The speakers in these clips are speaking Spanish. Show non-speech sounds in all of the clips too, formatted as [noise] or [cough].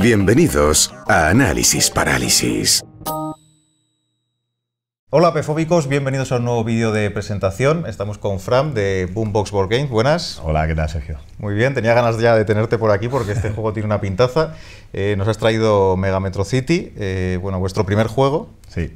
Bienvenidos a Análisis Parálisis. Hola pefóbicos, bienvenidos a un nuevo vídeo de presentación. Estamos con Fram de Boombox Board Games. Buenas. Hola, ¿qué tal, Sergio? Muy bien, tenía ganas ya de tenerte por aquí porque este [laughs] juego tiene una pintaza. Eh, nos has traído Mega Metro City, eh, bueno, vuestro primer juego. Sí.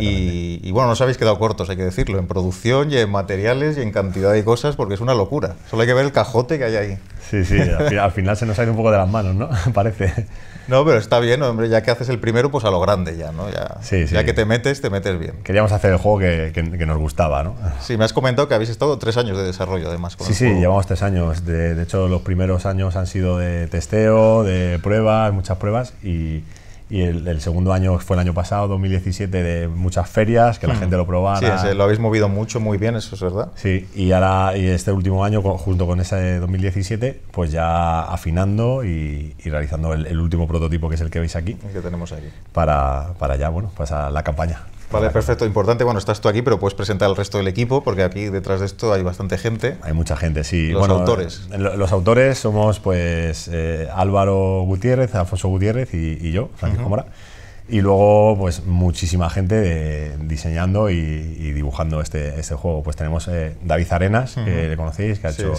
Y, y, bueno, nos habéis quedado cortos, hay que decirlo, en producción y en materiales y en cantidad de cosas, porque es una locura. Solo hay que ver el cajote que hay ahí. Sí, sí, al, final, se nos ha ido un poco de las manos, ¿no? [laughs] Parece. No, pero está bien, hombre, ya que haces el primero, pues a lo grande ya, ¿no? Ya, sí, sí. ya que te metes, te metes bien. Queríamos hacer el juego que, que, nos gustaba, ¿no? Sí, me has comentado que habéis estado tres años de desarrollo, además. sí, sí, llevamos tres años. de hecho, los primeros años han sido de testeo, de pruebas, muchas pruebas y y el, segundo año fue el año pasado, 2017, de muchas ferias, que la mm. gente lo probaba. Sí, lo habéis movido mucho, muy bien, eso es verdad. Sí, y ahora, y este último año, junto con ese 2017, pues ya afinando y, realizando el, último prototipo, que es el que veis aquí. que tenemos aquí. Para, para ya, bueno, pues la campaña. Vale, perfecto. Importante, bueno, estás tú aquí, pero puedes presentar al resto del equipo, porque aquí detrás de esto hay bastante gente. Hay mucha gente, sí. Los autores. Eh, los autores somos, pues, eh, Álvaro Gutiérrez, Alfonso Gutiérrez y, yo, Francisco Mora. Y luego, pues, muchísima gente diseñando y, dibujando este, este juego. Pues tenemos eh, David Arenas, que le conocéis, que ha hecho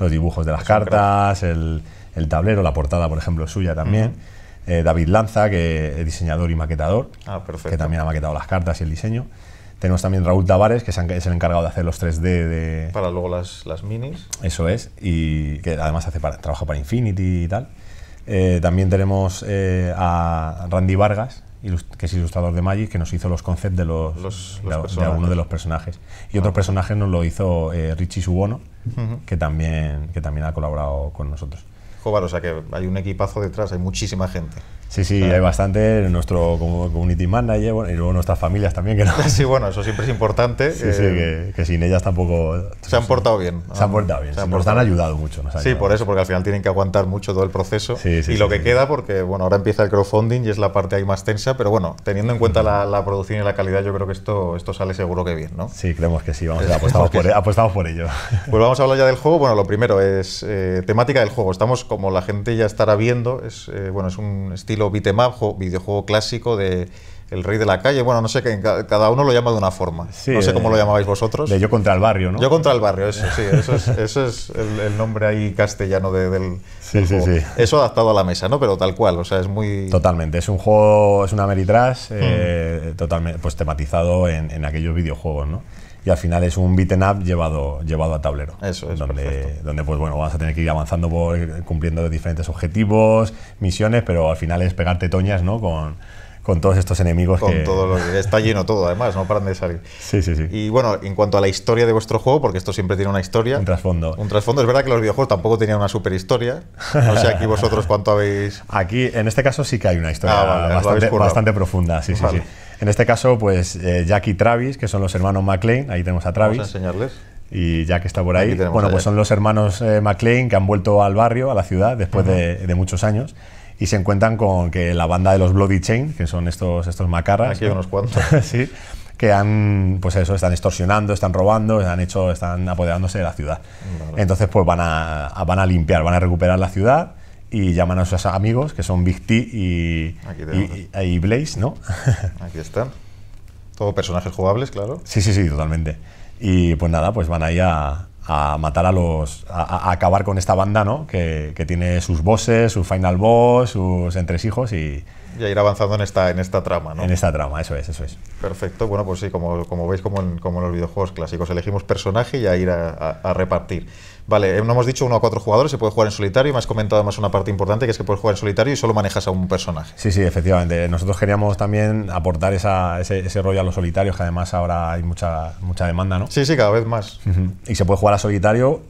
los dibujos de las cartas, el, tablero, la portada, por ejemplo, es suya también. Eh, David Lanza, que es diseñador y maquetador, ah, que también ha maquetado las cartas y el diseño. Tenemos también Raúl Tavares, que es el encargado de hacer los 3D de... Para luego las, minis. Eso es, y que además hace para, trabaja para Infinity y tal. Eh, también tenemos eh, a Randy Vargas, que es ilustrador de Magic, que nos hizo los concepts de los, de, algunos de los personajes. Y otro ah. personaje nos lo hizo Richie Subono, que, también, que también ha colaborado con nosotros o sea que hay un equipazo detrás, hay muchísima gente. Sí, sí, hay bastante. Nuestro community manager y luego nuestras familias también. Que no. [laughs] Sí, bueno, eso siempre es importante. Sí, sí, eh, que, sin ellas tampoco. Se han portado bien. Se han portado bien. Se nos han ayudado mucho. sí, por eso, porque al final tienen que aguantar mucho todo el proceso. y lo que queda, porque bueno, ahora empieza el crowdfunding y es la parte ahí más tensa, pero bueno, teniendo en cuenta la, producción y la calidad, yo creo que esto, esto sale seguro que bien, ¿no? Sí, creemos que sí, vamos, [laughs] apostamos, por, por ello. [laughs] Pues vamos a hablar ya del juego. Bueno, lo primero es eh, temática del juego. Estamos, como la gente ya estará viendo, es, eh, bueno, es un estilo Vitemap, videojuego clásico de el rey de la calle, bueno, no sé, que cada uno lo llama de una forma. no sé cómo lo llamabais vosotros. De yo contra el barrio, ¿no? Yo contra el barrio, eso sí, eso es, el, nombre ahí castellano del, sí, sí, Eso adaptado a la mesa, ¿no? Pero tal cual, o sea, es muy... Totalmente, es un juego, es una meritras mm. eh, totalmente, pues tematizado en aquellos videojuegos, ¿no? y al final es un beaten up llevado, llevado a tablero. Eso es. Donde, donde pues bueno, vas a tener que ir avanzando cumpliendo diferentes objetivos, misiones, pero al final es pegarte toñas, ¿no? Con, todos estos enemigos. que... todo está lleno todo, además, no paran de salir. Y bueno, en cuanto a la historia de vuestro juego, porque esto siempre tiene una historia. Un trasfondo. Un trasfondo. Es verdad que los videojuegos tampoco tenían una super historia. No sé aquí vosotros cuánto habéis. [laughs] Aquí, en este caso, sí que hay una historia ah, bastante, profunda, sí, sí. En este caso, pues Jackie eh, Jack y Travis, que son los hermanos McLean, ahí tenemos a Travis. Vamos a enseñarles. Y Jack está por ahí. Bueno, pues son los hermanos eh, McLean que han vuelto al barrio, a la ciudad, después de, muchos años y se encuentran con que la banda de los Bloody Chain, que son estos, estos macarras. Aquí unos cuantos. [laughs] sí, que han, pues eso, están extorsionando, están robando, han hecho, están apoderándose de la ciudad. Entonces, pues van a, van a limpiar, van a recuperar la ciudad y llaman a sus amigos, que son Big T y, y, Blaze, ¿no? [laughs] Aquí están. Todo personajes jugables, claro. Sí, sí, sí, totalmente. Y pues nada, pues van ahí a, a matar a los. A, acabar con esta banda, ¿no? Que, que, tiene sus bosses, su final boss, sus entresijos y. Y a ir avanzando en esta, en esta trama, ¿no? En esta trama, eso es, eso es. Perfecto, bueno, pues sí, como, como veis, como en, como los videojuegos clásicos, elegimos personaje y a ir a, a repartir. Vale, eh, no hemos dicho uno a cuatro jugadores, se puede jugar en solitario. Me has comentado además una parte importante que es que puedes jugar en solitario y solo manejas a un personaje. Sí, sí, efectivamente. Nosotros queríamos también aportar ese, rollo a los solitarios, que además ahora hay mucha, mucha demanda, ¿no? Sí, sí, cada vez más. Y se puede jugar a solitario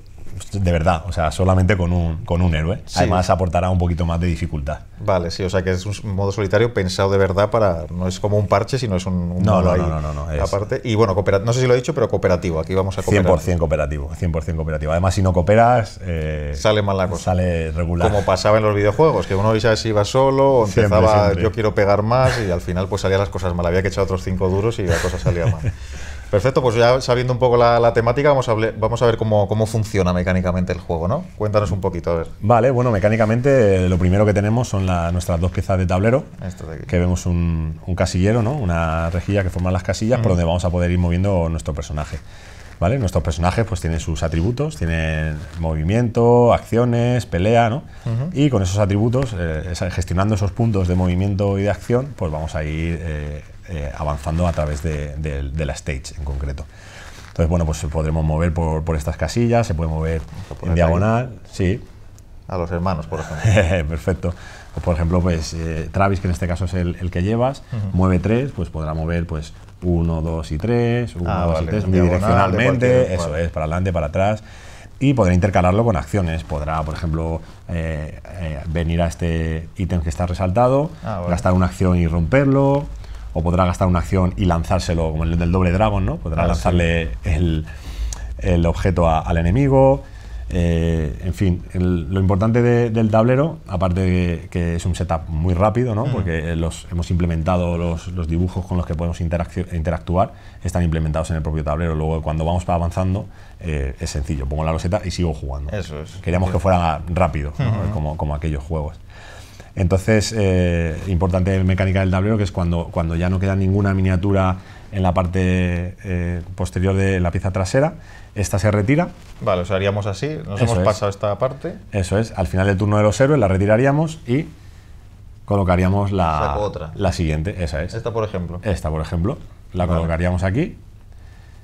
de verdad, o sea, solamente con un, con un héroe. Además, aportará un poquito más de dificultad. Vale, sí, o sea que es un modo solitario pensado de verdad para. No es como un parche, sino es un, no, no, no, no, Aparte. Y bueno, no sé si lo he dicho, pero cooperativo. Aquí vamos a cooperar. 100% cooperativo, 100% cooperativo. Además, si no cooperas. Eh, sale mal la cosa. Sale regular. Como pasaba en los videojuegos, que uno ya se iba solo, empezaba yo quiero pegar más y al final pues salían las cosas mal. Había que echar otros cinco duros y la cosa salía mal. [laughs] Perfecto, pues ya sabiendo un poco la, temática, vamos a, ver cómo, funciona mecánicamente el juego, ¿no? Cuéntanos un poquito, Vale, bueno, mecánicamente eh, lo primero que tenemos son nuestras dos piezas de tablero, que vemos un, casillero, ¿no? Una rejilla que forman las casillas por donde vamos a poder ir moviendo nuestro personaje. ¿Vale? Nuestros personajes pues tienen sus atributos, tienen movimiento, acciones, pelea, ¿no? Y con esos atributos, eh, gestionando esos puntos de movimiento y de acción, pues vamos a ir eh, eh, avanzando a través de, la stage en concreto. Entonces, bueno, pues se podremos mover por, estas casillas, se puede mover en diagonal, sí. A los hermanos, por ejemplo. [laughs] Perfecto. por ejemplo, pues eh, Travis, que en este caso es el, que llevas, mueve tres, pues podrá mover pues 1, 2 y 3, 1, ah, y eso es, para adelante, para atrás. Y podrá intercalarlo con acciones. Podrá, por ejemplo, eh, venir a este ítem que está resaltado, ah, gastar una acción y romperlo, o podrá gastar una acción y lanzárselo, como el del doble dragón, ¿no? Podrá lanzarle el, objeto al enemigo. Eh, en fin, lo importante del tablero, aparte de que, es un setup muy rápido, ¿no? Mm. porque los, hemos implementado los, dibujos con los que podemos interactuar, están implementados en el propio tablero. Luego, cuando vamos avanzando, eh, es sencillo, pongo la roseta y sigo jugando. Eso es. Queríamos que fuera rápido, mm. como aquellos juegos. Entonces, eh, importante importante mecánica del tablero, que es cuando, cuando ya no queda ninguna miniatura en la parte eh, posterior de la pieza trasera, esta se retira. Vale, o sea, haríamos así, nos hemos pasado esta parte. Eso es, al final del turno de los héroes la retiraríamos y colocaríamos la, la siguiente, esa es. Esta, por ejemplo. Esta, por ejemplo, la colocaríamos aquí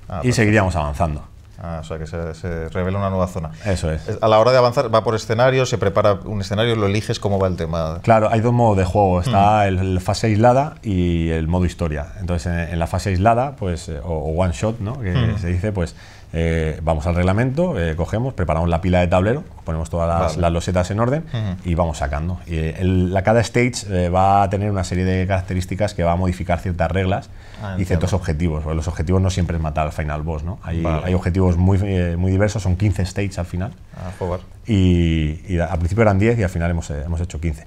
ah, y seguiríamos avanzando. Ah, o sea, que se, revela una nueva zona. Eso es. A la hora de avanzar, va por escenario, se prepara un escenario, lo eliges, ¿cómo va el tema? Claro, hay dos modos de juego. Mm. Está el, fase aislada y el modo historia. Entonces, en, la fase aislada, pues, eh, o, one shot, ¿no? Que mm. se dice, pues eh, vamos al reglamento, eh, cogemos, preparamos la pila de tablero, ponemos todas las, losetas en orden y vamos sacando. Eh, la, cada stage va a tener una serie de características que va a modificar ciertas reglas ah, y ciertos objetivos. los objetivos no siempre es matar al final boss, ¿no? Hay, objetivos muy, muy diversos, son 15 stages al final. Ah, y, y, al principio eran 10 y al final hemos, hemos hecho 15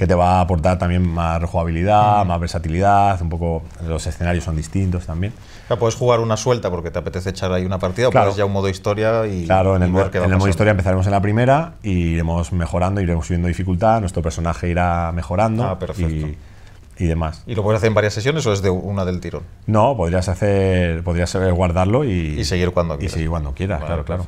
que te va a aportar también más jugabilidad, más versatilidad, un poco los escenarios son distintos también. O puedes jugar una suelta porque te apetece echar ahí una partida, o puedes ya un modo historia y Claro, en, el, modo historia empezaremos en la primera y iremos mejorando, iremos subiendo dificultad, nuestro personaje irá mejorando. Ah, perfecto y demás. ¿Y lo puedes hacer en varias sesiones o es de una del tirón? No, podrías hacer, podrías eh, guardarlo y, y seguir cuando quieras. Y seguir cuando quieras, claro, claro.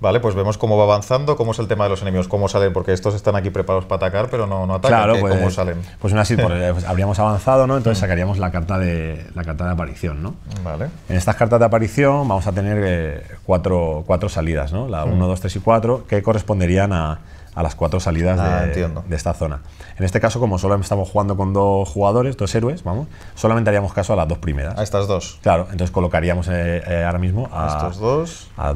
Vale, pues vemos cómo va avanzando, cómo es el tema de los enemigos, cómo salen, porque estos están aquí preparados para atacar, pero no, no atacan. Claro, pues, ¿cómo salen? Pues una pues, así, [laughs] pues, habríamos avanzado, ¿no? Entonces mm. sacaríamos la carta de la carta de aparición, ¿no? Vale. En estas cartas de aparición vamos a tener eh, cuatro, cuatro, salidas, ¿no? La 1, 2, 3 y 4, que corresponderían a a las cuatro salidas ah, de, esta zona. En este caso, como solo estamos jugando con dos jugadores, dos héroes, vamos, solamente haríamos caso a las dos primeras. A estas dos. Claro, entonces colocaríamos eh, eh, ahora mismo a estos dos, a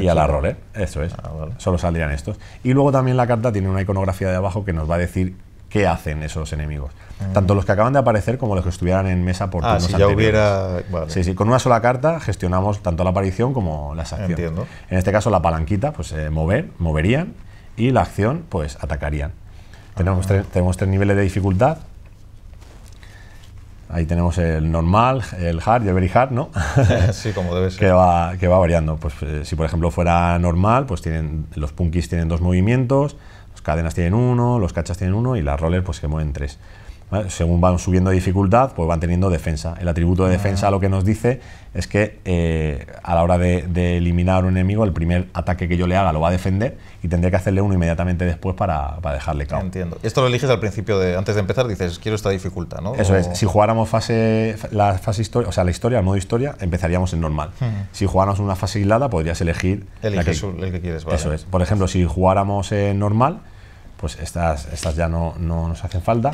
y, a la roller. Eso es. Ah, solo saldrían estos. Y luego también la carta tiene una iconografía de abajo que nos va a decir qué hacen esos enemigos. Mm. Tanto los que acaban de aparecer como los que estuvieran en mesa por ah, si ya Hubiera... Sí, sí, con una sola carta gestionamos tanto la aparición como las acciones. Entiendo. En este caso la palanquita, pues eh, mover, moverían y la acción, pues atacarían. Ah. Tenemos, tres, tenemos tres niveles de dificultad. Ahí tenemos el normal, el hard y el very hard, ¿no? [laughs] sí, como debe [laughs] ser. que, va, variando. Pues eh, si por ejemplo fuera normal, pues tienen los punkis tienen dos movimientos, cadenas tienen uno, los cachas tienen uno y las rollers pues se mueven tres. Según van subiendo de dificultad, pues van teniendo defensa. El atributo de defensa lo que nos dice es que eh, a la hora de, de, eliminar un enemigo, el primer ataque que yo le haga lo va a defender y tendré que hacerle uno inmediatamente después para, para dejarle claro. Entiendo. Esto lo eliges al principio, de, antes de empezar, dices, quiero esta dificultad, ¿no? Eso es. Si jugáramos fase, la fase historia, o sea, la historia, el modo historia, empezaríamos en normal. Si jugáramos una fase aislada, podrías elegir... la que, el que quieres, vale. Eso es. Por ejemplo, si jugáramos en normal, pues estas, estas ya no, no nos hacen falta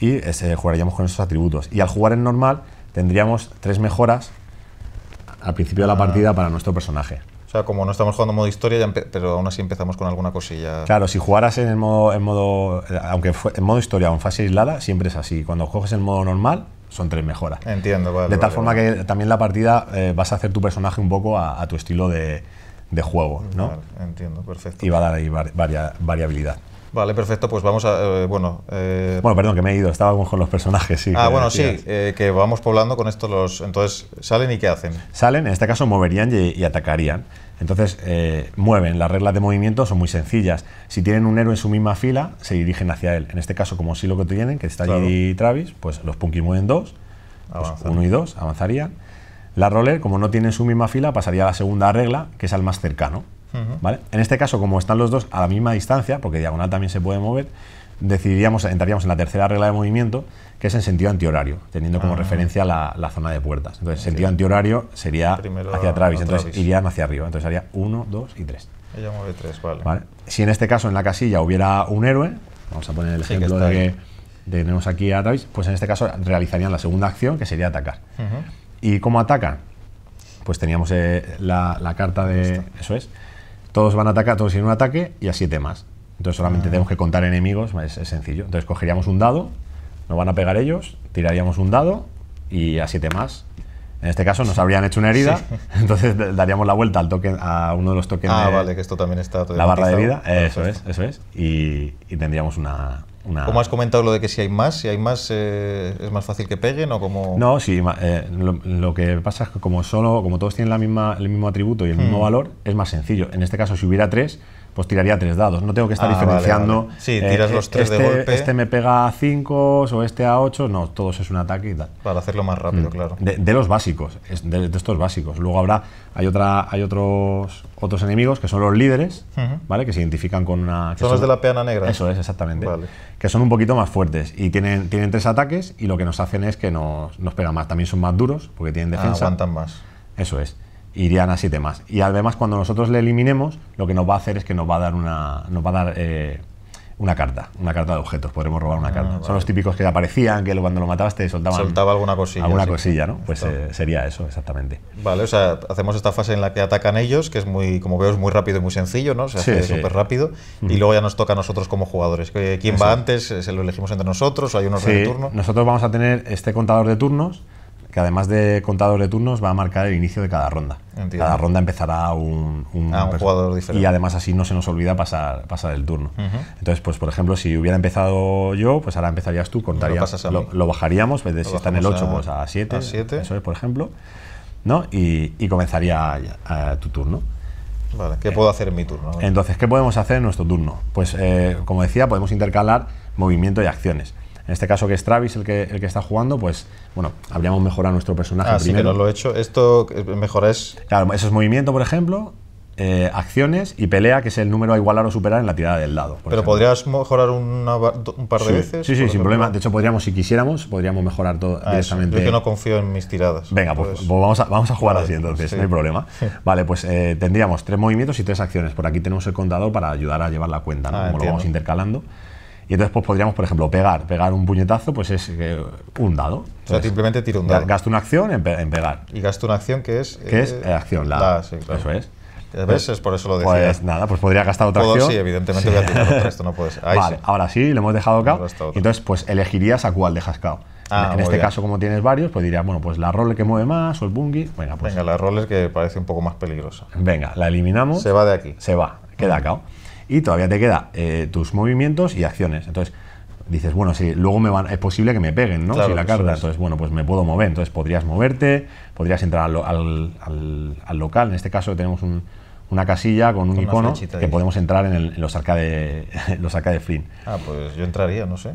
y este, jugaríamos con esos atributos. Y al jugar en normal tendríamos tres mejoras al principio de la ah. partida para nuestro personaje. O sea, como no estamos jugando modo historia, pero aún así empezamos con alguna cosilla. Claro, si jugaras en modo, en modo eh, aunque en modo historia o en fase aislada, siempre es así. Cuando coges en modo normal, son tres mejoras. Entiendo, vale, De tal forma que también la partida eh, vas a hacer tu personaje un poco a, tu estilo de, juego, ¿no? entiendo, perfecto. Y va a dar ahí variabilidad. Vale, perfecto, pues vamos a... Eh, bueno, eh, bueno, perdón, que me he ido, estábamos con los personajes, sí. Ah, bueno, sí, eh, que vamos poblando con estos los... Entonces, ¿salen y qué hacen? Salen, en este caso, moverían y, atacarían. Entonces, mueven, las reglas de movimiento son muy sencillas. Si tienen un héroe en su misma fila, se dirigen hacia él. En este caso, como sí lo que tienen, que está allí Travis, pues los punky mueven dos, pues uno y dos, avanzarían. La roller, como no tienen su misma fila, pasaría a la segunda regla, que es al más cercano. En este caso, como están los dos a la misma distancia, porque diagonal también se puede mover, decidiríamos, entraríamos en la tercera regla de movimiento, que es en sentido antihorario, teniendo como ah. referencia la, zona de puertas. Entonces, sentido antihorario sería hacia Travis, entonces irían hacia arriba. Entonces haría 1, 2 y 3. Ella mueve 3, vale. Si en este caso en la casilla hubiera un héroe, vamos a poner el ejemplo de que tenemos aquí a Travis, pues en este caso realizarían la segunda acción, que sería atacar. ¿Y cómo ataca Pues teníamos eh, la, carta de... Eso es todos van a atacar, todos tienen un ataque y a siete más. Entonces solamente ah. tenemos que contar enemigos, es, sencillo. Entonces cogeríamos un dado, nos van a pegar ellos, tiraríamos un dado y a siete más. En este caso nos habrían hecho una herida, [laughs] entonces daríamos la vuelta al token, a uno de los tokens. Ah, de, vale, que esto también está. La barra de vida, eso es, eso es. y tendríamos una, como has comentado lo de que si hay más, si hay más eh, es más fácil que peguen como No, sí, eh, lo, que pasa es que como solo, como todos tienen el mismo atributo y el mismo hmm. valor, es más sencillo. En este caso, si hubiera tres, pues tiraría tres dados. No tengo que estar ah, diferenciando. Sí, eh, tiras los tres de este, golpe. Este me pega a cinco, o este a ocho No, todos es un ataque y tal. Para hacerlo más rápido, mm. claro. De, los básicos, de, estos básicos. Luego habrá, hay otra, hay otros otros enemigos que son los líderes, ¿vale? Que se identifican con una. Son los de la peana negra. Eso es, exactamente. Que son un poquito más fuertes. Y tienen, tienen tres ataques y lo que nos hacen es que nos, nos pegan más. También son más duros porque tienen ah, defensa. Ah, aguantan más. Eso es irían a 7 más. Y además cuando nosotros le eliminemos, lo que nos va a hacer es que nos va a dar una, nos va a dar, eh, una carta, una carta de objetos, podremos robar una ah, carta. Son los típicos que aparecían, que cuando lo matabas te soltaban... Soltaba alguna cosilla. Alguna cosilla, ¿no? Pues eh, sería eso, exactamente. Vale, o sea, hacemos esta fase en la que atacan ellos, que es muy, como veo, es muy rápido y muy sencillo, ¿no? Se hace súper rápido. Y luego ya nos toca a nosotros como jugadores. ¿Quién va antes? Eh, ¿Se lo elegimos entre nosotros? ¿Hay unos de Nosotros vamos a tener este contador de turnos que además de contador de turnos va a marcar el inicio de cada ronda. Cada ronda empezará un, un, ah, jugador diferente. Y además así no se nos olvida pasar, el turno. Entonces, pues por ejemplo, si hubiera empezado yo, pues ahora empezarías tú, contarías, lo, bajaríamos, si está en el 8, pues a 7, por ejemplo. ¿no? Y, comenzaría eh, tu turno. ¿qué puedo hacer en mi turno? Entonces, ¿qué podemos hacer en nuestro turno? Pues, eh, como decía, podemos intercalar movimiento y acciones en este caso que es Travis el que, el que está jugando, pues bueno, habríamos mejorado nuestro personaje. Así ah, lo he hecho. Esto eh, mejor es. Claro, eso es movimiento, por ejemplo. Eh, acciones y pelea, que es el número a igualar o superar en la tirada del lado Pero podrías mejorar un par de veces. Sí, sí, sin problema. De hecho, podríamos, si quisiéramos, podríamos mejorar todo ah, directamente. Yo que no confío en mis tiradas. Venga, pues, pues. pues vamos, a, vamos a jugar así entonces, no hay problema. [laughs] Vale, pues eh, tendríamos tres movimientos y tres acciones. Por aquí tenemos el contador para ayudar a llevar la cuenta, ¿no? Ah, Como lo vamos intercalando. Y entonces pues, podríamos, por ejemplo, pegar. Pegar un puñetazo pues es eh, un dado. o sea, simplemente tiro un dado. Gasto una acción en, pegar. Y gasto una acción que es... Que es eh, acción, la, la sí, Eso es. ¿Ves? Es por eso lo pues, decía. Pues nada, pues podría gastar otra acción. Sí, evidentemente voy a tirar otra, esto no puede ser. vale, ahora sí, lo hemos dejado cao. Entonces, pues elegirías a cuál dejas cao. Ah, en este caso, como tienes varios, pues dirías, bueno, pues la role que mueve más o el bungie. Venga, pues. Venga, la role que parece un poco más peligrosa. Venga, la eliminamos. Se va de aquí. Se va, queda cao y todavía te queda eh, tus movimientos y acciones. Entonces, dices, bueno, si luego me van, es posible que me peguen, ¿no? si la carta, entonces, bueno, pues me puedo mover, entonces podrías moverte, podrías entrar al, al, local, en este caso tenemos una casilla con un icono que podemos entrar en, los arcades los arcade [laughs] flint. Ah, pues yo entraría, no sé.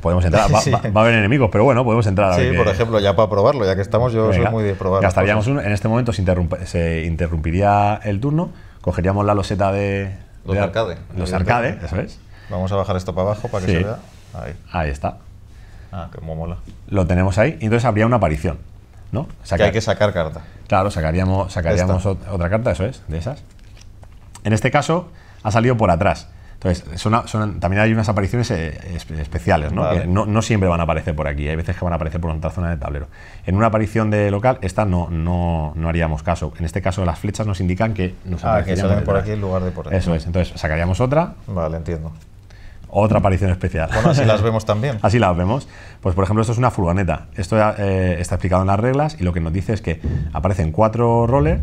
Podemos entrar, [laughs] va, a haber enemigos, pero bueno, podemos entrar. sí, por ejemplo, ya para probarlo, ya que estamos, yo soy muy de probar. Gastaríamos en este momento se interrumpiría el turno, cogeríamos la loseta de, los Arcade Los arcade eso es. Vamos a bajar esto para abajo para que se vea. Ahí. está. Ah, que mola. Lo tenemos ahí y entonces habría una aparición. ¿no? que hay que sacar carta. Claro, sacaríamos, otra carta, eso es, de esas. En este caso, ha salido por atrás. Entonces, son, también hay unas apariciones eh, especiales, ¿no? Que no, siempre van a aparecer por aquí, hay veces que van a aparecer por otra zona del tablero. En una aparición de local, esta no, no, no haríamos caso. En este caso, las flechas nos indican que nos ah, por aquí en lugar de por aquí. Eso es, entonces sacaríamos otra. Vale, entiendo. Otra aparición especial. Bueno, así las vemos también. [laughs] Así las vemos. Pues, por ejemplo, esto es una furgoneta. Esto eh, está explicado en las reglas y lo que nos dice es que aparecen cuatro roles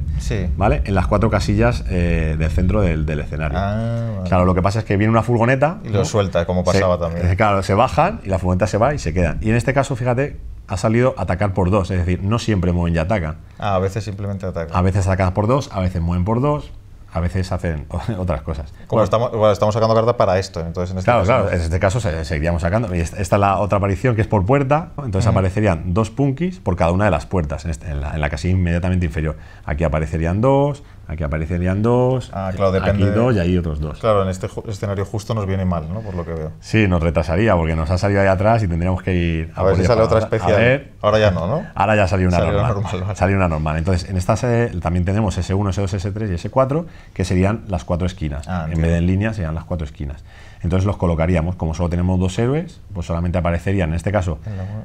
¿vale? en las cuatro casillas eh, del centro del, escenario. Ah, claro, lo que pasa es que viene una furgoneta. Y lo suelta, como pasaba también. Eh, claro, se bajan y la furgoneta se va y se quedan. Y en este caso, fíjate, ha salido atacar por dos. Es decir, no siempre mueven y atacan. Ah, a veces simplemente atacan. A veces atacan por dos, a veces mueven por dos a veces hacen [laughs] otras cosas. Como estamos, sacando cartas para esto, entonces en este claro, caso... Claro, en este caso seguiríamos sacando. Y esta, es la otra aparición que es por puerta, entonces aparecerían dos punkies por cada una de las puertas, en, este, la, en, casilla inmediatamente inferior. Aquí aparecerían dos, Aquí aparecerían dos, ah, aquí dos y ahí otros dos. Claro, en este, este escenario justo nos viene mal, ¿no? Por lo que veo. Sí, nos retrasaría porque nos ha salido ahí atrás y tendríamos que ir a, ver si sale otra especie. ahora ya no, ¿no? Ahora ya salió una normal. Salió una normal. Entonces, en esta serie también tenemos S1, S2, S3 y S4, que serían las cuatro esquinas. Ah, en vez de en línea serían las cuatro esquinas. Entonces los colocaríamos, como solo tenemos dos héroes, pues solamente aparecerían, en este caso,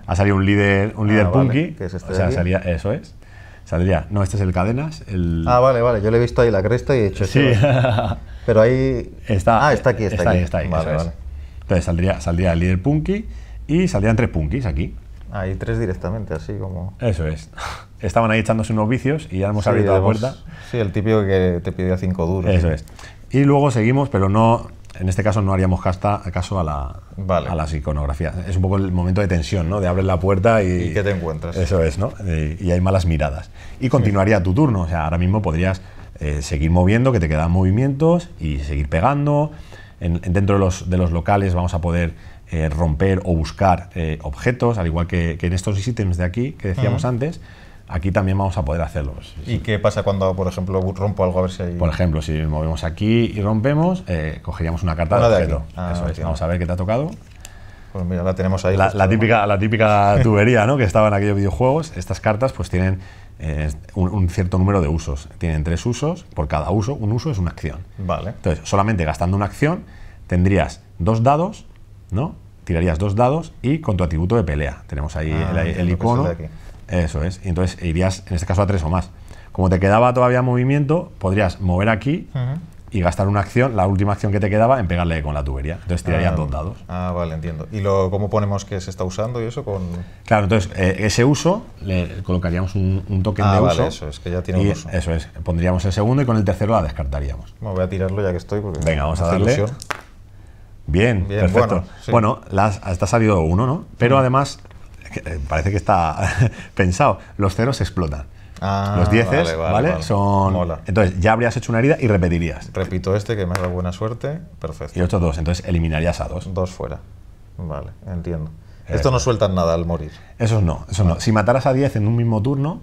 ha salido un líder, un ah, líder punky, que es este o sea, sería, eso es, Saldría, no, este es el cadenas. El... Ah, vale, vale, yo le he visto ahí la cresta y he hecho Sí. Este [laughs] pero ahí. Está, ah, está aquí, está, Ahí, vale, vale. Entonces saldría, saldría el líder punky y saldrían tres punkys aquí. Ah, tres directamente, así como. Eso es. [laughs] Estaban ahí echándose unos vicios y ya hemos abierto la puerta. Sí, el típico que te pidió cinco duros. Eso es. Y luego seguimos, pero no, en este caso no haríamos caso a, la, a las iconografías. Es un poco el momento de tensión, ¿no? De abres la puerta y... ¿Y qué te encuentras? Eso es, ¿no? Y, hay malas miradas. Y continuaría tu turno. O sea, ahora mismo podrías eh, seguir moviendo, que te quedan movimientos y seguir pegando. dentro de los, de los locales vamos a poder eh, romper o buscar eh, objetos, al igual que, en estos ítems de aquí que decíamos antes aquí también vamos a poder hacerlo. ¿Y qué pasa cuando, por ejemplo, rompo algo a ver si Por ejemplo, si movemos aquí y rompemos, eh, cogeríamos una carta de objeto. Ah, vamos a ver qué te ha tocado. Pues mira, la tenemos ahí. La, típica, la típica [laughs] tubería ¿no? que estaba en aquellos videojuegos. Estas cartas pues tienen eh, un, cierto número de usos. Tienen tres usos. Por cada uso, un uso es una acción. Vale. Entonces, solamente gastando una acción, tendrías dos dados, ¿no? Tirarías dos dados y con tu atributo de pelea. Tenemos ahí ah, el icono. Eso es. Entonces irías, en este caso, a tres o más. Como te quedaba todavía movimiento, podrías mover aquí y gastar una acción, la última acción que te quedaba, en pegarle con la tubería. Entonces tirarías ah, dos dados. Ah, vale, entiendo. ¿Y lo, cómo ponemos que se está usando y eso? con Claro, entonces eh, ese uso le colocaríamos un, un token ah, de vale, eso es, que ya tiene un uso. Eso es, pondríamos el segundo y con el tercero la descartaríamos. Bueno, voy a tirarlo ya que estoy. Porque Venga, vamos a darle. Bien, perfecto. Bueno, hasta ha salido uno, ¿no? Pero además eh, parece que está [laughs] pensado, los ceros explotan. Ah, los dieces, ¿vale? vale, Son. Entonces ya habrías hecho una herida y repetirías. Repito este que me da buena suerte. Perfecto. Y otro dos, entonces eliminarías a dos. Dos fuera. Vale, entiendo. Esto no sueltan nada al morir. Eso no, eso no. Ah. Si mataras a 10 en un mismo turno,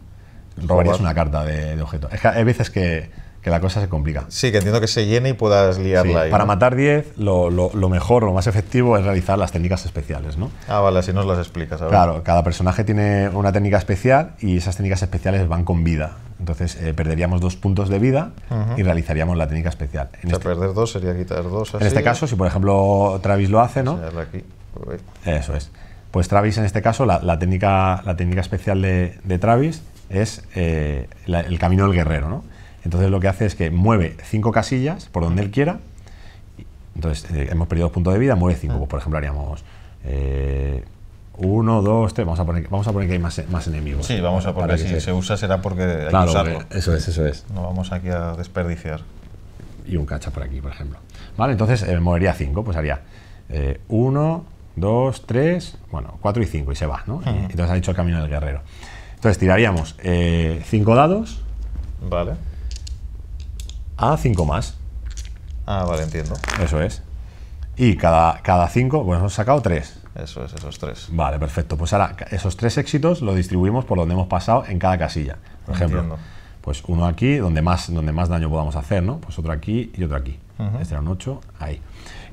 robarías una carta de, de objeto. Es que hay veces que que la cosa se complica. Sí, que entiendo que se llene y puedas liarla. para matar 10, lo, mejor, lo más efectivo es realizar las técnicas especiales, ¿no? Ah, vale, así nos las explicas. Claro, cada personaje tiene una técnica especial y esas técnicas especiales van con vida. Entonces eh, perderíamos dos puntos de vida y realizaríamos la técnica especial. En o sea, este, perder dos sería quitar dos. en este caso, si por ejemplo Travis lo hace, ¿no? Eso es. Pues Travis, en este caso, la, técnica, la técnica especial de, Travis es eh, el camino del guerrero, ¿no? Entonces lo que hace es que mueve cinco casillas por donde él quiera. Entonces eh, hemos perdido dos puntos de vida, mueve cinco. Ah. Pues, por ejemplo, haríamos... Eh, uno, dos, tres, vamos a poner, vamos a poner que hay más, enemigos. Sí, vamos a poner si se... usa será porque hay claro, que usarlo. Eso es, eso es. No vamos aquí a desperdiciar. Y un cacha por aquí, por ejemplo. Vale, entonces eh, movería cinco, pues haría eh, uno, dos, tres, bueno, cuatro y cinco, y se va, ¿no? Eh, entonces ha dicho el camino del guerrero. Entonces tiraríamos cinco dados. Vale a 5 más. Ah, vale, entiendo. Eso es. Y cada, cada cinco, bueno, hemos sacado tres. Eso es, esos tres. Vale, perfecto. Pues ahora, esos tres éxitos los distribuimos por donde hemos pasado en cada casilla. Por ejemplo, pues uno aquí, donde más, donde más daño podamos hacer, ¿no? Pues otro aquí y otro aquí. Este era un 8, ahí.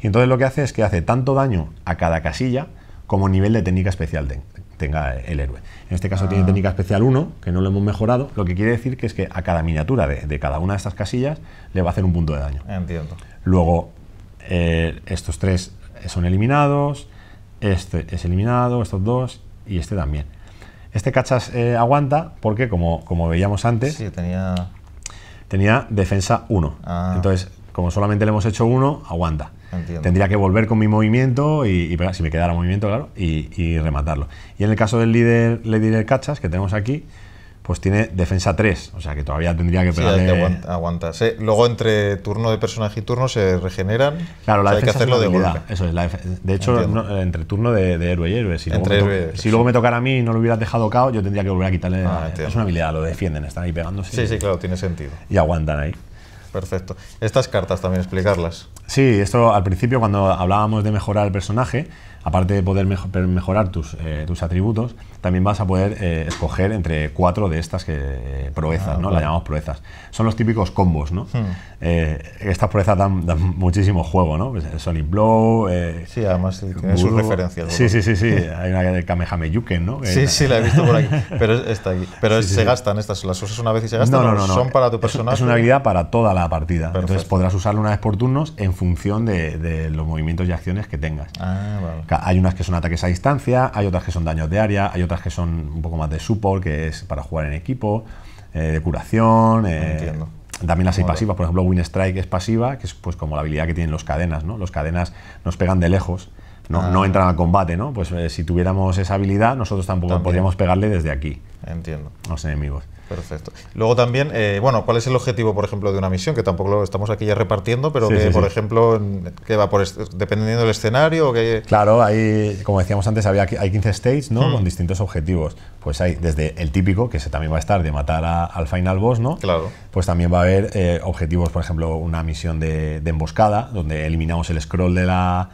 Y entonces lo que hace es que hace tanto daño a cada casilla como nivel de técnica especial de tenga el héroe. En este caso ah. tiene técnica especial 1, que no lo hemos mejorado, lo que quiere decir que es que a cada miniatura de, cada una de estas casillas le va a hacer un punto de daño. Entiendo. Luego, eh, estos tres son eliminados, este es eliminado, estos dos y este también. Este cachas eh, aguanta porque, como, como veíamos antes, tenía... tenía defensa 1. Ah. Entonces, como solamente le hemos hecho uno, aguanta. Tendría que volver con mi movimiento, y, y si me quedara movimiento, claro, y, rematarlo. Y en el caso del líder, líder Cachas, que tenemos aquí, pues tiene defensa 3, o sea que todavía tendría que pegarle... aguanta, Luego entre turno de personaje y turno se regeneran. Claro, la defensa hay que hacerlo de Eso es, de hecho, entre turno de, héroe y héroe. Si, luego, me tocara a mí y no lo hubieras dejado cao, yo tendría que volver a quitarle... Ah, es una habilidad, lo defienden, están ahí pegándose. Sí, sí, claro, tiene sentido. Y aguantan ahí. Perfecto. Estas cartas también explicarlas. Sí, esto al principio cuando hablábamos de mejorar el personaje, aparte de poder mejorar tus, eh, tus atributos, también vas a poder eh, escoger entre cuatro de estas que, proezas, ah, ¿no? Las llamamos proezas. Son los típicos combos, ¿no? Hmm. Eh, estas proezas dan, muchísimo juego, ¿no? Pues, eh, Sonic Blow... sí, además tiene sus referencias. Sí, sí, sí, sí. [laughs] Hay una de Kamehame Yuken, ¿no? sí, sí, la he visto por aquí. [laughs] Pero está ahí. Pero se gastan estas, las usas una vez y se gastan, no, no, no, son para tu personaje. Es una habilidad para toda la partida. Entonces podrás usarlo una vez por turnos en función de, los movimientos y acciones que tengas. Ah, hay unas que son ataques a distancia, hay otras que son daños de área, hay otras que son un poco más de support, que es para jugar en equipo, eh, de curación. Eh, también las hay pasivas, por ejemplo, Win Strike es pasiva, que es pues como la habilidad que tienen los cadenas, ¿no? Los cadenas nos pegan de lejos Ah. no, entran al combate, ¿no? Pues eh, si tuviéramos esa habilidad, nosotros tampoco podríamos pegarle desde aquí. Entiendo. los enemigos. Perfecto. Luego también, eh, bueno, ¿cuál es el objetivo, por ejemplo, de una misión? Que tampoco lo estamos aquí ya repartiendo, pero que, por ejemplo, que va por dependiendo del escenario. Que... Claro, hay, como decíamos antes, había, hay 15 stages, ¿no? Hmm. Con distintos objetivos. Pues hay desde el típico, que también va a estar, de matar al final boss, ¿no? Claro. Pues también va a haber eh, objetivos, por ejemplo, una misión de emboscada, donde eliminamos el scroll de la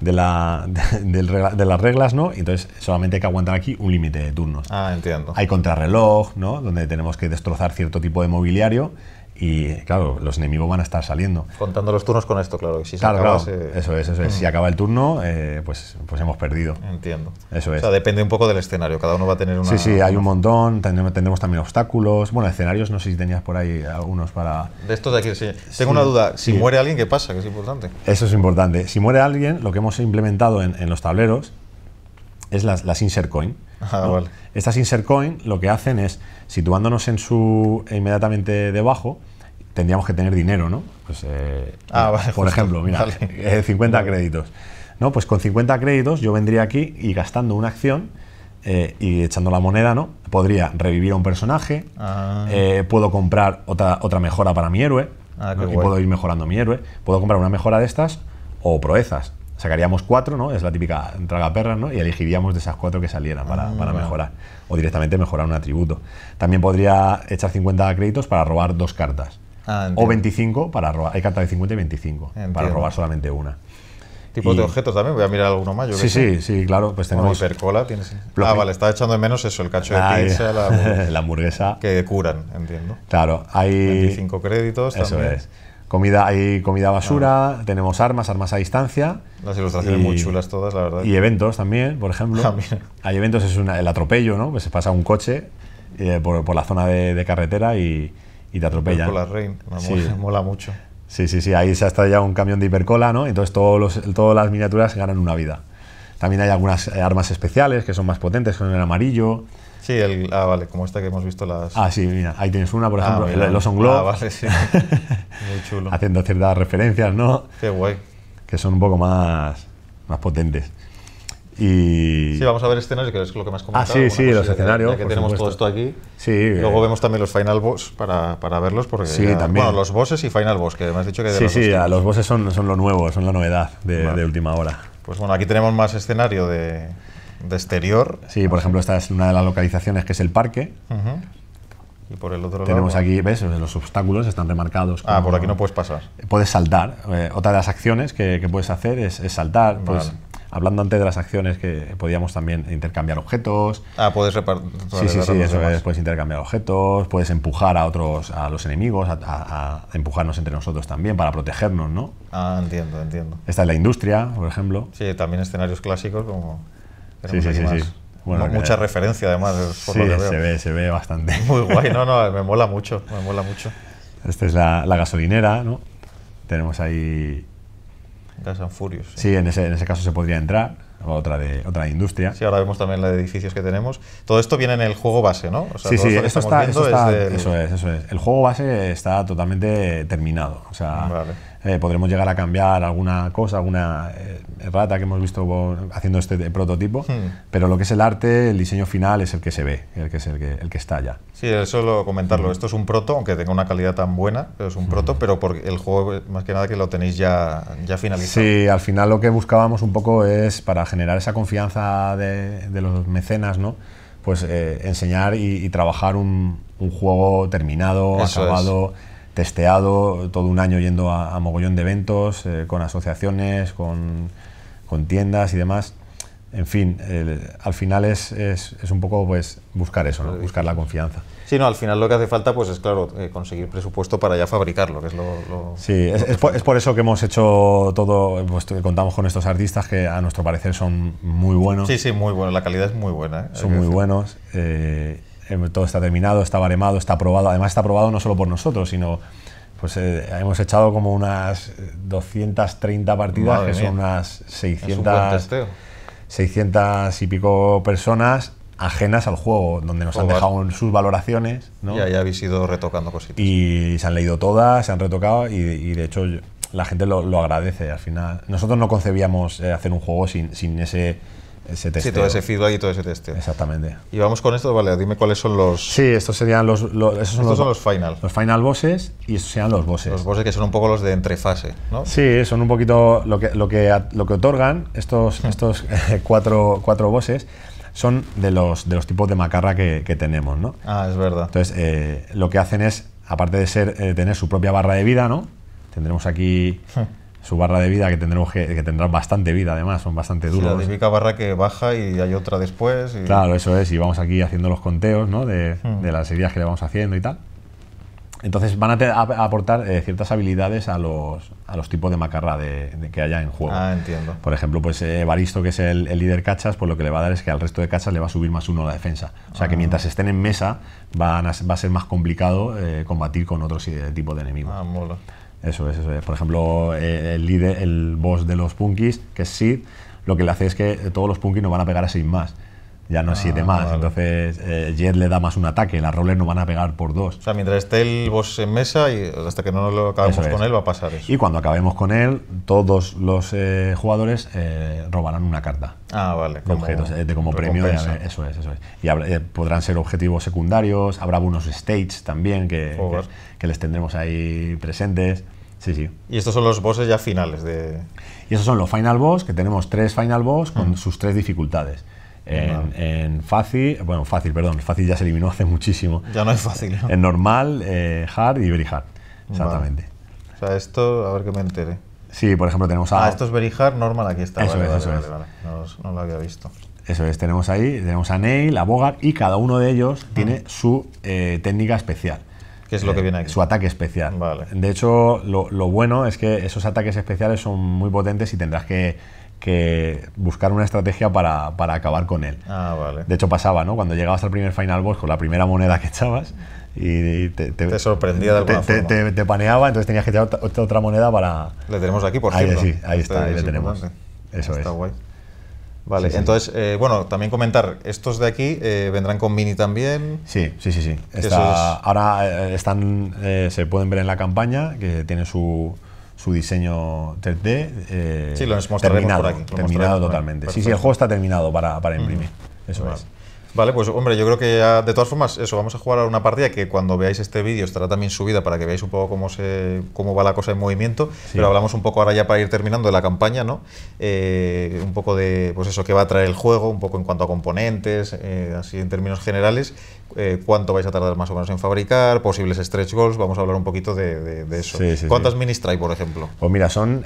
de, la, de, las reglas, ¿no? Entonces solamente hay que aguantar aquí un límite de turnos. Ah, entiendo. Hay contrarreloj, ¿no? Donde tenemos que destrozar cierto tipo de mobiliario y claro, los enemigos van a estar saliendo. Contando los turnos con esto, claro. claro, acaba, claro. Eso es, eso es. Si mm. acaba el turno, eh, pues, pues hemos perdido. Entiendo. Eso es. O sea, depende un poco del escenario. Cada uno va a tener una... Sí, sí, hay un montón. Tendremos, también obstáculos. Bueno, escenarios, no sé si tenías por ahí algunos para... De estos de aquí, sí. Tengo una duda. Si muere alguien, ¿qué pasa? Que es importante. Eso es importante. Si muere alguien, lo que hemos implementado en, los tableros es las, las insert coin. Estas insert coin lo que hacen es, situándonos en su eh, inmediatamente debajo, tendríamos que tener dinero, ¿no? Pues, eh, ah, por ejemplo, mira, 50 eh, créditos. ¿no? Pues con 50 créditos yo vendría aquí y gastando una acción y echando la moneda, ¿no? Podría revivir a un personaje, ah. puedo comprar otra, otra mejora para mi héroe, ah, y puedo ir mejorando mi héroe, puedo comprar una mejora de estas o proezas sacaríamos cuatro, ¿no? Es la típica traga perra, ¿no? Y elegiríamos de esas cuatro que salieran para, ah, mejorar. O directamente mejorar un atributo. También podría echar 50 créditos para robar dos cartas. Ah, o 25 para robar. Hay cartas de 50 y 25 para robar solamente una. Tipo de objetos también, voy a mirar alguno más. Yo sí, sí, sí, claro. Pues tenemos. hipercola Ah, vale, está echando de menos eso, el cacho de pizza, [laughs] la, hamburguesa. Que curan, entiendo. Claro, hay. 25 créditos también. Eso es comida hay comida basura, ah. tenemos armas, armas a distancia. Las ilustraciones y, muy chulas todas, la verdad. Y eventos también, por ejemplo. [laughs] Ah, hay eventos, es el atropello, ¿no? Pues se pasa un coche eh, por, la zona de, carretera y, te atropella. Por la Rain, mola, mucho. Sí, sí, sí, ahí se ha estallado un camión de hipercola, ¿no? Entonces todos todas las miniaturas ganan una vida. También hay algunas eh, armas especiales que son más potentes, con el amarillo. Sí, el, ah, vale, como esta que hemos visto las... Ah, sí, mira, ahí tienes una, por ah, ejemplo, el, los on Ah, vale, sí. [laughs] Muy chulo. Haciendo ciertas referencias, ¿no? Qué guay. Que son un poco más, más potentes. Y... Sí, vamos a ver escenarios, que es lo que más comentado. Ah, sí, sí, pues, los escenarios. que tenemos todo esto aquí. Sí. Luego eh. vemos también los final boss para, para verlos. Porque sí, también. Bueno, los bosses y final boss, que me has dicho que... De sí, los sí, los bosses son, son lo nuevo, son la novedad de última hora. Pues bueno, aquí tenemos más escenario de de exterior. Sí, por ejemplo, esta es una de las localizaciones que es el parque. Y por el otro Tenemos aquí, ¿ves? Los obstáculos están remarcados. Ah, por aquí no puedes pasar. Puedes saltar. Eh, otra de las acciones que, puedes hacer es, saltar. Pues, hablando antes de las acciones que podíamos también intercambiar objetos. Ah, puedes repartir. Sí, sí, sí, eso puedes intercambiar objetos, puedes empujar a otros, a los enemigos, a, empujarnos entre nosotros también para protegernos, ¿no? Ah, entiendo, entiendo. Esta es la industria, por ejemplo. Sí, también escenarios clásicos como Sí, sí, sí, sí, mucha referencia además, por sí, lo que veo. se ve, se ve bastante. [laughs] Muy guay, no, no, [laughs] me mola mucho, me mola mucho. Esta es la, la gasolinera, ¿no? Tenemos ahí... Gas and Furious. Sí, en ese, en ese caso se podría entrar otra de otra industria. Sí, ahora vemos también la de edificios que tenemos. Todo esto viene en el juego base, ¿no? sí, sí, esto está, eso, está, es eso es, eso es. El juego base está totalmente terminado. O sea, vale. Eh, podremos llegar a cambiar alguna cosa, alguna eh, rata que hemos visto haciendo este eh, prototipo, hmm. pero lo que es el arte, el diseño final es el que se ve, el que es el que, el que está ya. Sí, lo comentarlo, hmm. esto es un proto, aunque tenga una calidad tan buena, pero es un proto, hmm. pero porque el juego más que nada que lo tenéis ya, ya finalizado. Sí, al final lo que buscábamos un poco es para generar esa confianza de, de los mecenas, ¿no? pues enseñar y, trabajar un, un, juego terminado, acabado, testeado todo un año yendo a, mogollón de eventos, eh, con asociaciones, con, con, tiendas y demás. En fin, al final es, es, un poco pues, buscar eso, buscar la confianza. Sí, al final lo que hace falta pues es, claro, eh, conseguir presupuesto para ya fabricarlo, que es lo... sí, es, es, por, eso que hemos hecho todo, pues, contamos con estos artistas que a nuestro parecer son muy buenos. Sí, sí, muy buenos, la calidad es muy buena. ¿eh? Son muy buenos Em, todo está terminado, está baremado, está aprobado. Además está aprobado no solo por nosotros, sino pues eh, hemos echado como unas 230 partidas, que son unas 600, 600 y pico personas ajenas al juego, donde nos han dejado sus valoraciones. Y ahí habéis ido retocando cositas. Y se han leído todas, se han retocado y, de hecho la gente lo, agradece al final. Nosotros no concebíamos eh, hacer un juego sin ese Sí, todo ese feedback y todo ese testeo. Exactamente. Y vamos con esto, vale, dime cuáles son los... Sí, estos serían los... los son los, final. Los final bosses y estos serían los bosses. Los bosses que son un poco los de entrefase, ¿no? Sí, son un poquito lo que, lo que, lo que otorgan estos, hmm. estos eh, cuatro, cuatro bosses son de los, de los tipos de macarra que, tenemos, ¿no? Ah, es verdad. Entonces, eh, lo que hacen es, aparte de ser, eh, tener su propia barra de vida, ¿no? Tendremos aquí hmm su barra de vida que tendrá que, bastante vida además, son bastante duros. Sí, la típica barra que baja y hay otra después. Claro, eso es, y vamos aquí haciendo los conteos ¿no? de, hmm. las heridas que le vamos haciendo y tal. Entonces van a, aportar eh, ciertas habilidades a los, a los tipos de macarra de, que haya en juego. Ah, entiendo. Por ejemplo, pues eh, Evaristo, que es el, líder cachas, pues lo que le va a dar es que al resto de cachas le va a subir más uno la defensa. O sea que ah. mientras estén en mesa va a ser más complicado eh, combatir con otros tipo de enemigos. Ah, mola. Eso es, eso Por ejemplo, eh, el líder, el boss de los punkies, que es Sid, lo que le hace es que todos los punkies no van a pegar a Sid más ya no es ah, más. Entonces, eh, Jet le da más un ataque, las roles no van a pegar por dos. O sea, mientras esté el boss en mesa y hasta que no lo acabemos con él, va a pasar eso. Y cuando acabemos con él, todos los eh, jugadores eh, robarán una carta. Ah, vale. objetos, como eh, premio. eso es, eso es. Y podrán ser objetivos secundarios, habrá unos states también que, les tendremos ahí presentes. Sí, sí. Y estos son los bosses ya finales de... Y esos son los final boss, que tenemos tres final boss con sus tres dificultades en, fácil, bueno, fácil, perdón, fácil ya se eliminó hace muchísimo. Ya no es fácil. ¿no? En normal, eh, hard y very hard, exactamente. O sea, esto, a ver que me entere. Sí, por ejemplo, tenemos a... Ah, esto es very normal, aquí está. Eso es, eso es. No, lo había visto. Eso es, tenemos ahí, tenemos a Neil, a Bogart, y cada uno de ellos ah. tiene su eh, técnica especial. ¿Qué es lo que eh, viene aquí? Su ataque especial. Vale. De hecho, lo bueno es que esos ataques especiales son muy potentes y tendrás que que buscar una estrategia para, acabar con él. Ah, de hecho pasaba, ¿no? Cuando llegabas al primer final boss con la primera moneda que echabas y te, sorprendía de alguna forma. paneaba, entonces tenías que echar otra, moneda para... Le tenemos aquí, por cierto. Ahí, está, este ahí le tenemos. Eso Vale, entonces, eh, bueno, también comentar, estos de aquí eh, vendrán con mini también. Sí, sí, sí, sí. Ahora eh, están, se pueden ver en la campaña, que tiene su, su diseño 3D eh, lo terminado, terminado totalmente. Sí, sí, el juego está terminado para, para mm. imprimir. Eso vale. es. Vale, pues hombre, yo creo que de todas formas, eso, vamos a jugar a una partida que cuando veáis este vídeo estará también subida para que veáis un poco cómo, se, cómo va la cosa en movimiento, pero hablamos un poco ahora ya para ir terminando de la campaña, ¿no? Eh, un poco de, pues eso, que va a traer el juego, un poco en cuanto a componentes, eh, así en términos generales, eh, cuánto vais a tardar más o menos en fabricar, posibles stretch goals, vamos a hablar un poquito de, eso. ¿Cuántas minis trae, por ejemplo? Pues mira, son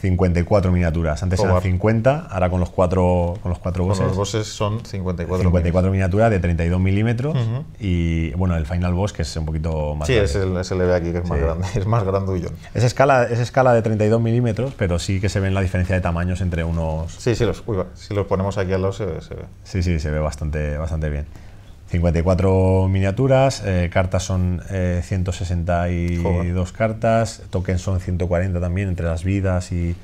54 eh, miniaturas. Antes eran 50, ahora con los cuatro, con los cuatro bosses. Con los bosses son 54. 54 miniaturas de 32 milímetros y bueno, el final boss que es un poquito más Sí, grande. es el, ve aquí que es más grande, [laughs] es más grandullón. Es escala, escala de 32 milímetros, pero sí que se ven la diferencia de tamaños entre unos... Sí, sí, los, si los ponemos aquí a los se ve, Sí, sí, se ve bastante, bastante bien. 54 miniaturas, eh, cartas son 162 eh, cartas, tokens son 140 también entre las vidas y,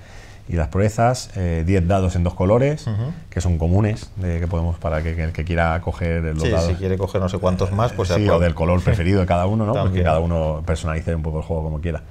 las proezas, 10 eh, dados en dos colores, que son comunes, que podemos para que, que, quiera coger los sí, dados. Si quiere coger no sé cuántos más, pues sí, o del color preferido de cada uno, ¿no? [laughs] Porque pues cada uno personalice un poco el juego como quiera.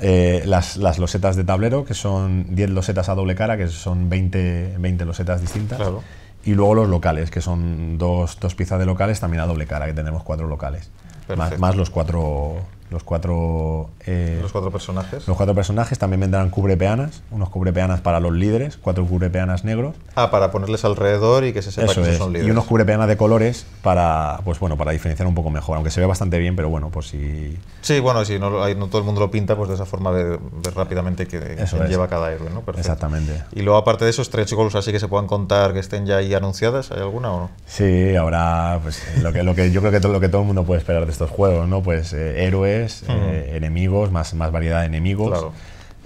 las, losetas de tablero, que son 10 losetas a doble cara, que son 20, 20 losetas distintas. Claro. Y luego los locales, que son dos, dos piezas de locales también a doble cara, que tenemos cuatro locales. Más, más, los cuatro los cuatro, eh, los cuatro personajes. Los cuatro personajes también vendrán cubrepeanas, unos cubrepeanas para los líderes, cuatro cubrepeanas negros. Ah, para ponerles alrededor y que se sepa que son líderes. Y unos cubrepeanas de colores para, pues bueno, para diferenciar un poco mejor, aunque se ve bastante bien, pero bueno, pues si... Sí, bueno, si no, no todo el mundo lo pinta, pues de esa forma de ver rápidamente que Eso lleva cada héroe, ¿no? Exactamente. Y luego aparte de esos tres chicos así que se puedan contar que estén ya ahí anunciadas, ¿hay alguna o no? Sí, ahora, pues lo que, lo que yo creo que todo, lo que todo el mundo puede esperar de estos juegos, ¿no? Pues héroe eh, héroes Hmm. Eh, enemigos, más, más variedad de enemigos.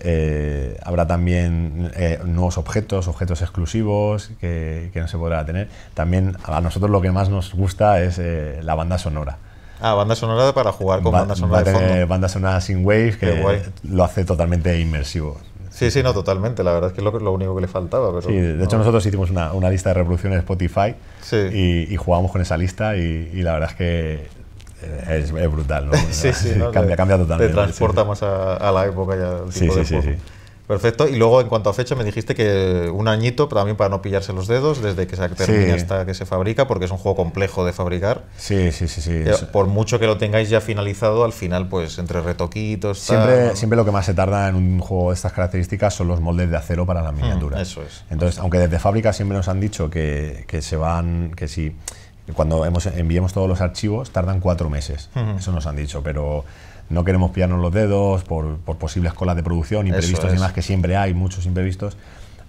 Eh, habrá también eh, nuevos objetos, objetos exclusivos que, no se podrá tener. También a nosotros lo que más nos gusta es la banda sonora. Ah, banda sonora para jugar con bandas banda sonora. de Banda sonora sin wave que lo hace totalmente inmersivo. Sí, sí, no, totalmente. La verdad es que es lo, único que le faltaba. de hecho nosotros hicimos una, lista de reproducción de Spotify y, jugamos con esa lista y, la verdad es que eh, es, brutal, ¿no? [laughs] sí, sí, [laughs] cambia, totalmente. Te transporta más a, la época ya al tipo de Perfecto. Y luego, en cuanto a fecha, me dijiste que un añito también para no pillarse los dedos, desde que se termina hasta que se fabrica, porque es un juego complejo de fabricar. Sí, sí, sí. sí. Por mucho que lo tengáis ya finalizado, al final, pues entre retoquitos. Siempre, siempre lo que más se tarda en un juego de estas características son los moldes de acero para la mm, miniatura. eso es. Entonces, aunque desde fábrica siempre nos han dicho que, se van, que Sí, cuando hemos, enviemos todos los archivos, tardan cuatro meses. Eso nos han dicho, pero no queremos pillarnos los dedos por, posibles colas de producción, imprevistos y demás, que siempre hay muchos imprevistos.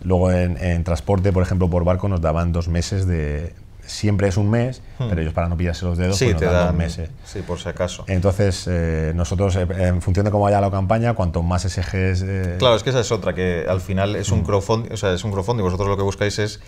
Luego en, transporte, por ejemplo, por barco nos daban dos meses de... Siempre es un mes, pero ellos para no pillarse los dedos pues nos te dan, dos meses. Sí, por si acaso. Entonces, eh, nosotros, eh, en función de cómo vaya la campaña, cuanto más SGs... Eh, claro, es que esa es otra, que al final es un crowdfunding, o sea, es un crowdfunding. Vosotros lo que buscáis es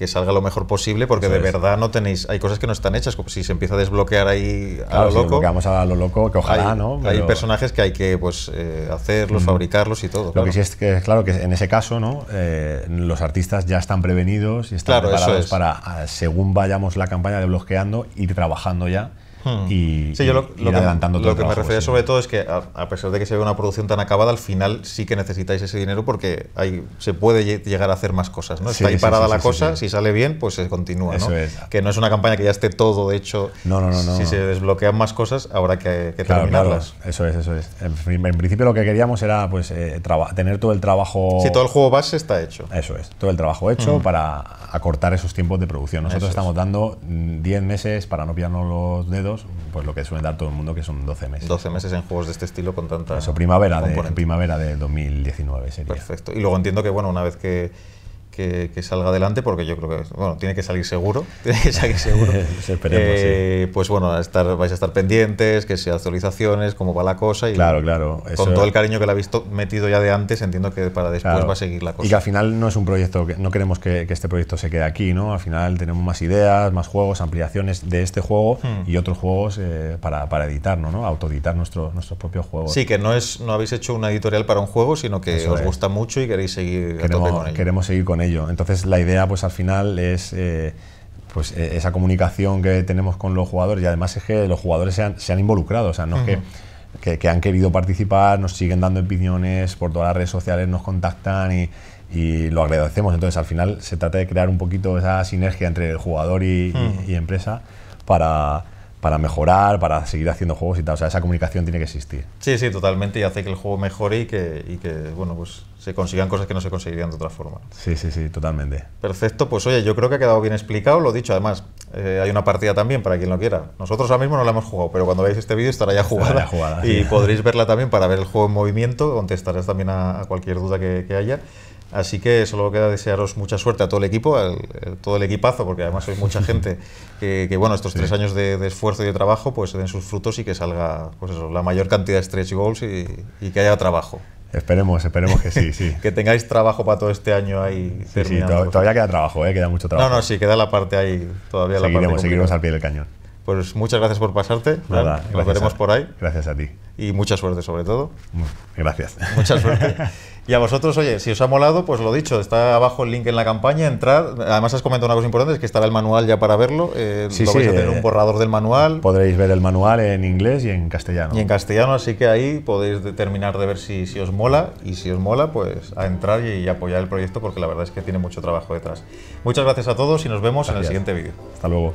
que salga lo mejor posible, porque de verdad no tenéis. Hay cosas que no están hechas, como si se empieza a desbloquear ahí a loco. Vamos a lo loco, que ojalá, hay, ¿no? Hay personajes que hay que pues, eh, hacerlos, fabricarlos y todo. Lo que sí es que, claro, que en ese caso, ¿no? Eh, los artistas ya están prevenidos y están preparados para, según vayamos la campaña de bloqueando, ir trabajando ya Hmm. Y, lo, adelantando que, lo que me refería sobre todo es que a, pesar de que se ve una producción tan acabada, al final sí que necesitáis ese dinero porque hay, se puede llegar a hacer más cosas. ¿no? Está ahí parada la cosa, si sale bien, pues se continúa. Que no es una campaña que ya esté todo hecho. si se desbloquean más cosas, habrá que, terminarlas. Eso es, eso es. En, principio lo que queríamos era pues, eh, tener todo el trabajo... si todo el juego base está hecho. Eso es, todo el trabajo hecho hmm. para acortar esos tiempos de producción. Nosotros estamos dando 10 mm, meses para no pillarnos los dedos pues lo que suele dar todo el mundo que son 12 meses. 12 meses en juegos de este estilo con tanta... Eso, primavera, de, primavera 2019 sería. Perfecto. Y luego entiendo que, bueno, una vez que que, salga adelante, porque yo creo que bueno, tiene que salir seguro. [laughs] Tiene que salir seguro. [laughs] Eh, pues bueno, estar, vais a estar pendientes, que sea actualizaciones, cómo va la cosa. Y claro, claro. con todo el cariño que le habéis metido ya de antes, entiendo que para después va a seguir la cosa. Y que al final no es un proyecto, que, no queremos que, este proyecto se quede aquí, ¿no? Al final tenemos más ideas, más juegos, ampliaciones de este juego hmm. y otros juegos eh, para, para editarnos, ¿no? Autoeditar nuestro, nuestros propios juegos. Sí, que no, es, no habéis hecho una editorial para un juego, sino que os gusta mucho y queréis seguir con él. Queremos seguir con entonces la idea pues al final es eh, pues e-, esa comunicación que tenemos con los jugadores y además es que los jugadores se han, se han involucrado, no que, que, han querido participar, nos siguen dando opiniones por todas las redes sociales, nos contactan y, y lo agradecemos. Entonces al final se trata de crear un poquito esa sinergia entre el jugador y empresa para para mejorar, para seguir haciendo juegos y tal. O sea, esa comunicación tiene que existir. Sí, sí, totalmente, y hace que el juego mejore y que, y que bueno, pues se consigan cosas que no se conseguirían de otra forma. Sí, sí, sí, totalmente. Perfecto, pues oye, yo creo que ha quedado bien explicado, lo dicho, además, eh, hay una partida también para quien lo quiera. Nosotros ahora mismo no la hemos jugado, pero cuando veáis este vídeo estará ya jugada. y podréis [laughs] verla también para ver el juego en movimiento, contestarás también a, cualquier duda que, que haya. Así que solo queda desearos mucha suerte a todo el equipo, a eh, todo el equipazo, porque además hay mucha [laughs] gente que, bueno, estos tres años de, esfuerzo y de trabajo pues den sus frutos y que salga pues la mayor cantidad de stretch goals y, que haya trabajo. Esperemos, esperemos que sí, sí. [laughs] que tengáis trabajo para todo este año ahí. Sí, sí, todavía, queda trabajo, ¿eh? queda mucho trabajo. No, no, sí, queda la parte ahí, todavía la parte. Seguiremos al pie del cañón. Pues muchas gracias por pasarte. Nos veremos por ahí. Gracias a ti. Y mucha suerte sobre todo. Gracias. Mucha suerte. [laughs] y a vosotros, oye, si os ha molado, pues lo dicho, está abajo el link en la campaña, entrar, Además has comentado una cosa importante, es que estará el manual ya para verlo. Eh, sí, sí, un eh, borrador del manual. Podréis ver el manual en inglés y en castellano. Y en castellano, así que ahí podéis determinar de ver si, os mola. Y si os mola, pues a entrar y, apoyar el proyecto, porque la verdad es que tiene mucho trabajo detrás. Muchas gracias a todos y nos vemos en el siguiente vídeo. Hasta luego.